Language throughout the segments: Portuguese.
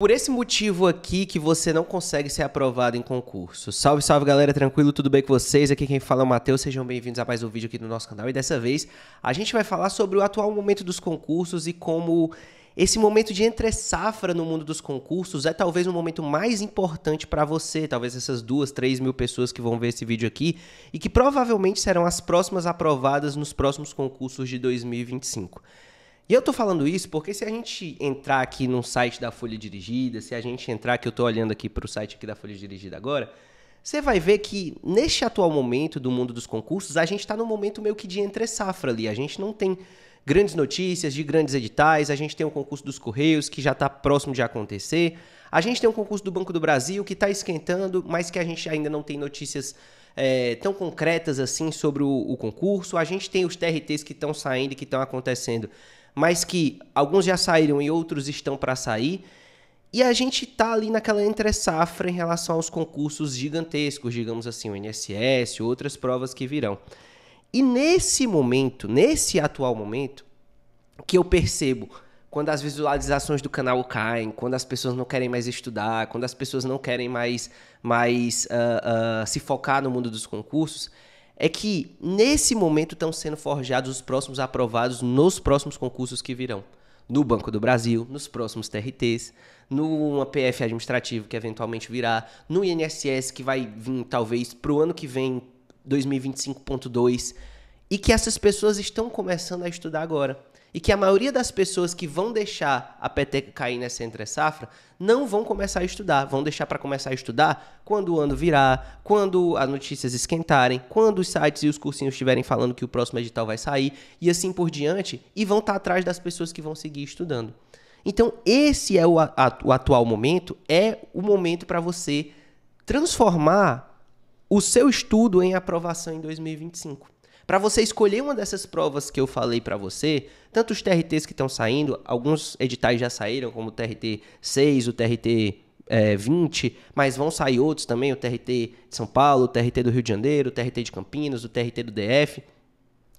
Por esse motivo aqui que você não consegue ser aprovado em concurso. Salve, salve galera, tranquilo? Tudo bem com vocês? Aqui quem fala é o Matheus, sejam bem-vindos a mais um vídeo aqui do nosso canal. E dessa vez a gente vai falar sobre o atual momento dos concursos e como esse momento de entre safra no mundo dos concursos é talvez o um momento mais importante para você, talvez essas duas, três mil pessoas que vão ver esse vídeo aqui e que provavelmente serão as próximas aprovadas nos próximos concursos de 2025. E eu tô falando isso porque se a gente entrar aqui num site da Folha Dirigida, se a gente entrar, que eu tô olhando aqui para o site aqui da Folha Dirigida agora, você vai ver que neste atual momento do mundo dos concursos, a gente está num momento meio que de entre safra ali. A gente não tem grandes notícias de grandes editais, a gente tem o concurso dos Correios que já está próximo de acontecer, a gente tem o concurso do Banco do Brasil que está esquentando, mas que a gente ainda não tem notícias é, tão concretas assim sobre o, o concurso, a gente tem os TRTs que estão saindo e que estão acontecendo mas que alguns já saíram e outros estão para sair. E a gente está ali naquela entre-safra em relação aos concursos gigantescos, digamos assim, o NSS, outras provas que virão. E nesse momento, nesse atual momento, que eu percebo quando as visualizações do canal caem, quando as pessoas não querem mais estudar, quando as pessoas não querem mais, mais uh, uh, se focar no mundo dos concursos, é que nesse momento estão sendo forjados os próximos aprovados nos próximos concursos que virão. No Banco do Brasil, nos próximos TRTs, numa PF administrativo que eventualmente virá, no INSS que vai vir talvez para o ano que vem, 2025.2, e que essas pessoas estão começando a estudar agora e que a maioria das pessoas que vão deixar a peteca cair nessa entre safra não vão começar a estudar, vão deixar para começar a estudar quando o ano virar, quando as notícias esquentarem, quando os sites e os cursinhos estiverem falando que o próximo edital vai sair e assim por diante, e vão estar tá atrás das pessoas que vão seguir estudando. Então, esse é o, a, o atual momento, é o momento para você transformar o seu estudo em aprovação em 2025. Para você escolher uma dessas provas que eu falei para você, tanto os TRTs que estão saindo, alguns editais já saíram, como o TRT 6, o TRT é, 20, mas vão sair outros também, o TRT de São Paulo, o TRT do Rio de Janeiro, o TRT de Campinas, o TRT do DF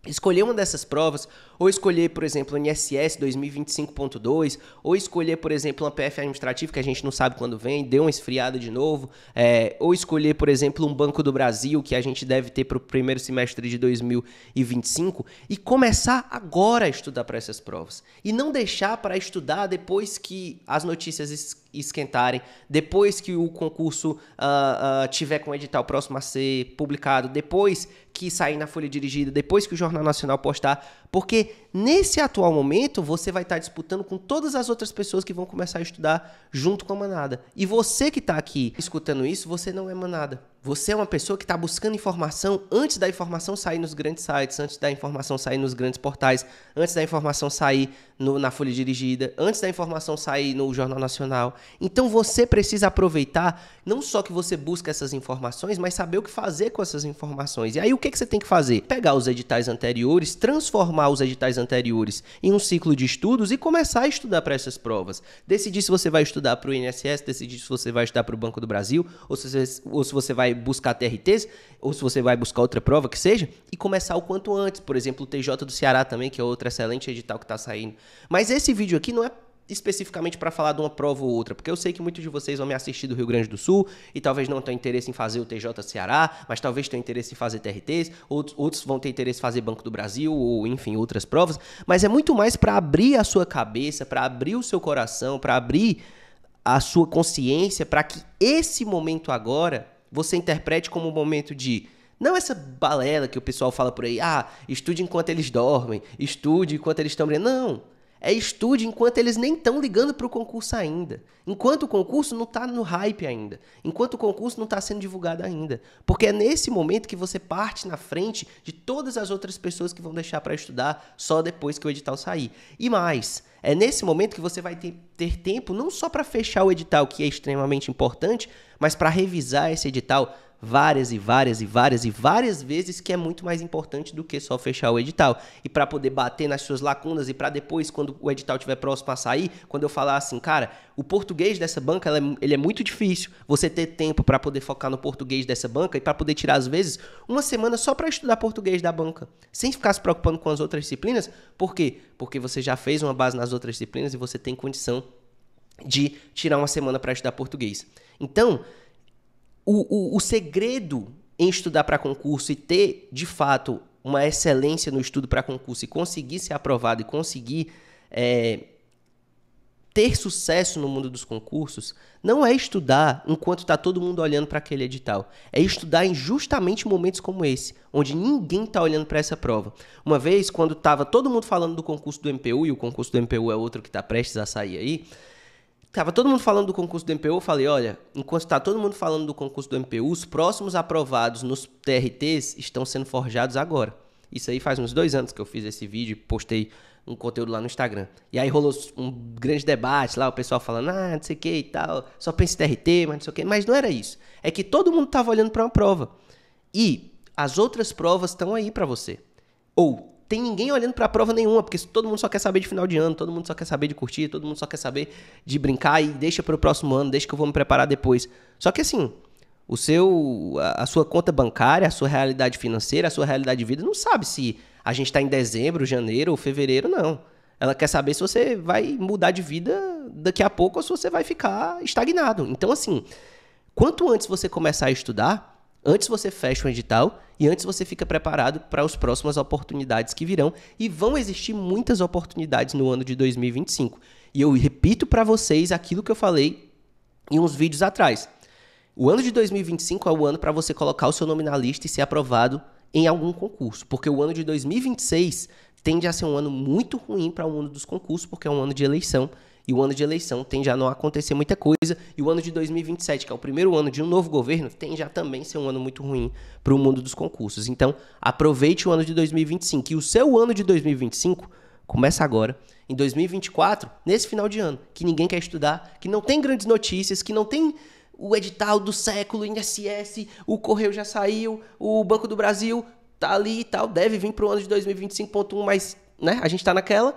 escolher uma dessas provas, ou escolher, por exemplo, o INSS 2025.2, ou escolher, por exemplo, uma PF administrativa que a gente não sabe quando vem, deu uma esfriada de novo, é, ou escolher, por exemplo, um Banco do Brasil que a gente deve ter para o primeiro semestre de 2025, e começar agora a estudar para essas provas. E não deixar para estudar depois que as notícias esquentarem, depois que o concurso uh, uh, tiver com o edital próximo a ser publicado, depois que sair na folha dirigida, depois que o Jornal Nacional postar, porque nesse atual momento você vai estar disputando com todas as outras pessoas que vão começar a estudar junto com a manada. E você que está aqui escutando isso, você não é manada. Você é uma pessoa que está buscando informação antes da informação sair nos grandes sites, antes da informação sair nos grandes portais, antes da informação sair no, na Folha Dirigida, antes da informação sair no Jornal Nacional. Então você precisa aproveitar, não só que você busca essas informações, mas saber o que fazer com essas informações. E aí o que, é que você tem que fazer? Pegar os editais anteriores, transformar os editais anteriores em um ciclo de estudos e começar a estudar para essas provas. Decidir se você vai estudar para o INSS, decidir se você vai estudar para o Banco do Brasil, ou se, ou se você vai vai buscar TRTs, ou se você vai buscar outra prova que seja, e começar o quanto antes. Por exemplo, o TJ do Ceará também, que é outro excelente edital que está saindo. Mas esse vídeo aqui não é especificamente para falar de uma prova ou outra, porque eu sei que muitos de vocês vão me assistir do Rio Grande do Sul e talvez não tenham interesse em fazer o TJ Ceará, mas talvez tenham interesse em fazer TRTs, outros, outros vão ter interesse em fazer Banco do Brasil ou enfim, outras provas, mas é muito mais para abrir a sua cabeça, para abrir o seu coração, para abrir a sua consciência para que esse momento agora você interprete como um momento de não essa balela que o pessoal fala por aí, ah, estude enquanto eles dormem, estude enquanto eles estão. Não. É estude enquanto eles nem estão ligando para o concurso ainda. Enquanto o concurso não está no hype ainda. Enquanto o concurso não está sendo divulgado ainda. Porque é nesse momento que você parte na frente de todas as outras pessoas que vão deixar para estudar só depois que o edital sair. E mais, é nesse momento que você vai ter, ter tempo não só para fechar o edital, que é extremamente importante, mas para revisar esse edital, várias e várias e várias e várias vezes, que é muito mais importante do que só fechar o edital. E para poder bater nas suas lacunas e para depois, quando o edital estiver próximo a sair, quando eu falar assim, cara, o português dessa banca é, ele é muito difícil. Você ter tempo para poder focar no português dessa banca e para poder tirar, às vezes, uma semana só para estudar português da banca, sem ficar se preocupando com as outras disciplinas. Por quê? Porque você já fez uma base nas outras disciplinas e você tem condição de tirar uma semana para estudar português. Então, o, o, o segredo em estudar para concurso e ter, de fato, uma excelência no estudo para concurso e conseguir ser aprovado e conseguir é, ter sucesso no mundo dos concursos não é estudar enquanto está todo mundo olhando para aquele edital. É estudar em justamente momentos como esse, onde ninguém está olhando para essa prova. Uma vez, quando estava todo mundo falando do concurso do MPU, e o concurso do MPU é outro que está prestes a sair aí, Tava todo mundo falando do concurso do MPU, eu falei, olha, enquanto está todo mundo falando do concurso do MPU, os próximos aprovados nos TRTs estão sendo forjados agora. Isso aí faz uns dois anos que eu fiz esse vídeo e postei um conteúdo lá no Instagram. E aí rolou um grande debate lá, o pessoal falando, ah, não sei o que e tal, só pensa em TRT, mas não sei o que. Mas não era isso. É que todo mundo estava olhando para uma prova. E as outras provas estão aí para você. Ou tem ninguém olhando para a prova nenhuma, porque todo mundo só quer saber de final de ano, todo mundo só quer saber de curtir, todo mundo só quer saber de brincar e deixa para o próximo ano, deixa que eu vou me preparar depois. Só que assim, o seu a, a sua conta bancária, a sua realidade financeira, a sua realidade de vida não sabe se a gente está em dezembro, janeiro ou fevereiro, não. Ela quer saber se você vai mudar de vida daqui a pouco ou se você vai ficar estagnado. Então assim, quanto antes você começar a estudar, Antes você fecha um edital e antes você fica preparado para as próximas oportunidades que virão e vão existir muitas oportunidades no ano de 2025. E eu repito para vocês aquilo que eu falei em uns vídeos atrás. O ano de 2025 é o ano para você colocar o seu nome na lista e ser aprovado em algum concurso, porque o ano de 2026 tende a ser um ano muito ruim para o mundo dos concursos, porque é um ano de eleição e o ano de eleição tem já não acontecer muita coisa, e o ano de 2027, que é o primeiro ano de um novo governo, tem já também ser um ano muito ruim para o mundo dos concursos. Então, aproveite o ano de 2025 e o seu ano de 2025 começa agora, em 2024, nesse final de ano, que ninguém quer estudar, que não tem grandes notícias, que não tem o edital do século, o INSS, o Correio já saiu, o Banco do Brasil tá ali e tal, deve vir para o ano de 2025.1, mas né, a gente está naquela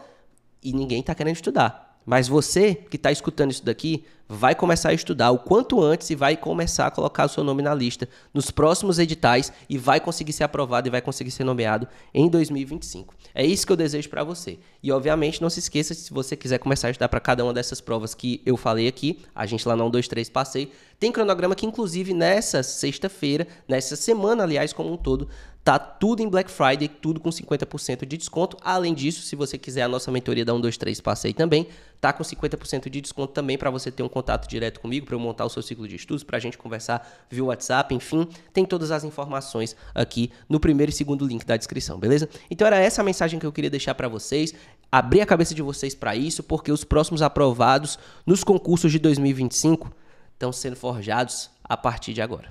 e ninguém está querendo estudar. Mas você que está escutando isso daqui, vai começar a estudar o quanto antes e vai começar a colocar o seu nome na lista nos próximos editais e vai conseguir ser aprovado e vai conseguir ser nomeado em 2025. É isso que eu desejo para você. E obviamente não se esqueça se você quiser começar a estudar para cada uma dessas provas que eu falei aqui, a gente lá na 123 passei, tem cronograma que inclusive nessa sexta-feira, nessa semana aliás como um todo, Tá tudo em Black Friday, tudo com 50% de desconto. Além disso, se você quiser a nossa mentoria da 123 Passei também, tá com 50% de desconto também para você ter um contato direto comigo para eu montar o seu ciclo de estudos, para a gente conversar via WhatsApp, enfim, tem todas as informações aqui no primeiro e segundo link da descrição, beleza? Então era essa a mensagem que eu queria deixar para vocês, abrir a cabeça de vocês para isso, porque os próximos aprovados nos concursos de 2025 estão sendo forjados a partir de agora.